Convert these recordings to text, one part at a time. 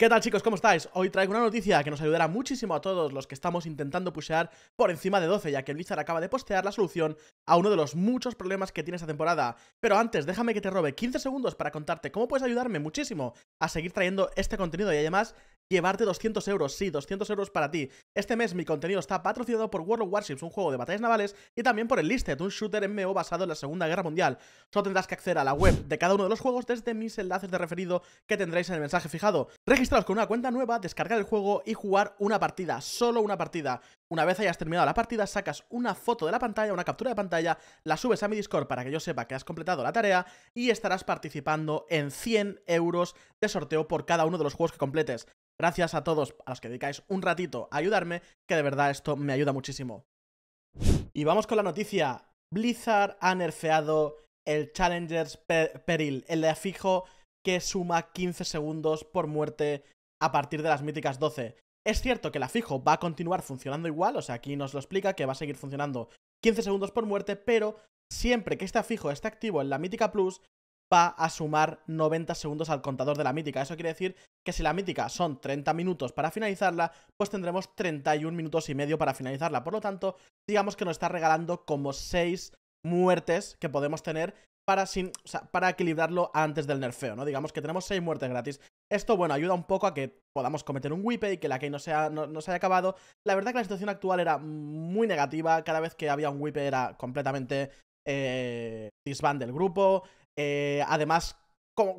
¿Qué tal chicos? ¿Cómo estáis? Hoy traigo una noticia que nos ayudará muchísimo a todos los que estamos intentando pushear por encima de 12, ya que Blizzard acaba de postear la solución a uno de los muchos problemas que tiene esta temporada. Pero antes, déjame que te robe 15 segundos para contarte cómo puedes ayudarme muchísimo a seguir trayendo este contenido y además llevarte 200 euros. Sí, 200 euros para ti. Este mes mi contenido está patrocinado por World of Warships, un juego de batallas navales, y también por el Listed, un shooter MO basado en la Segunda Guerra Mundial. Solo tendrás que acceder a la web de cada uno de los juegos desde mis enlaces de referido que tendréis en el mensaje fijado. Registraos con una cuenta nueva, descargar el juego y jugar una partida, solo una partida. Una vez hayas terminado la partida, sacas una foto de la pantalla, una captura de pantalla, la subes a mi Discord para que yo sepa que has completado la tarea y estarás participando en 100 euros de sorteo por cada uno de los juegos que completes. Gracias a todos a los que dedicáis un ratito a ayudarme, que de verdad esto me ayuda muchísimo. Y vamos con la noticia. Blizzard ha nerfeado el Challengers Peril, el de afijo que suma 15 segundos por muerte a partir de las míticas 12. Es cierto que el afijo va a continuar funcionando igual, o sea, aquí nos lo explica que va a seguir funcionando 15 segundos por muerte, pero siempre que este afijo esté activo en la mítica plus, va a sumar 90 segundos al contador de la mítica. Eso quiere decir que si la mítica son 30 minutos para finalizarla, pues tendremos 31 minutos y medio para finalizarla. Por lo tanto, digamos que nos está regalando como 6 muertes que podemos tener para, sin, para equilibrarlo antes del nerfeo, ¿no? Digamos que tenemos 6 muertes gratis. Esto, bueno, ayuda un poco a que podamos cometer un wipe y que la key no, sea, no, se haya acabado. La verdad que la situación actual era muy negativa, cada vez que había un wipe era completamente eh, disband del grupo, eh, además,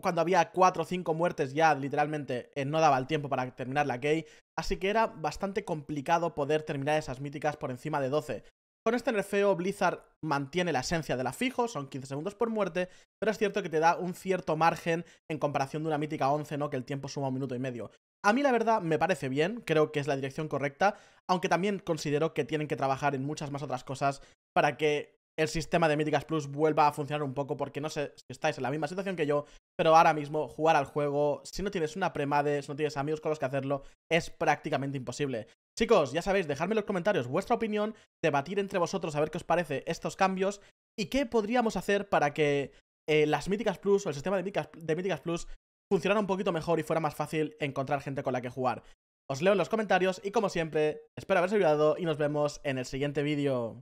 cuando había cuatro o cinco muertes ya, literalmente eh, no daba el tiempo para terminar la gay, así que era bastante complicado poder terminar esas míticas por encima de 12. Con este nerfeo, Blizzard mantiene la esencia de la fijo, son 15 segundos por muerte, pero es cierto que te da un cierto margen en comparación de una mítica 11, ¿no? Que el tiempo suma un minuto y medio. A mí la verdad me parece bien, creo que es la dirección correcta, aunque también considero que tienen que trabajar en muchas más otras cosas para que el sistema de Míticas Plus vuelva a funcionar un poco, porque no sé si estáis en la misma situación que yo, pero ahora mismo jugar al juego, si no tienes una premade, si no tienes amigos con los que hacerlo, es prácticamente imposible. Chicos, ya sabéis, dejadme en los comentarios vuestra opinión, debatir entre vosotros a ver qué os parece estos cambios y qué podríamos hacer para que eh, las Míticas Plus o el sistema de Míticas, de Míticas Plus funcionara un poquito mejor y fuera más fácil encontrar gente con la que jugar. Os leo en los comentarios y como siempre, espero haberos ayudado y nos vemos en el siguiente vídeo.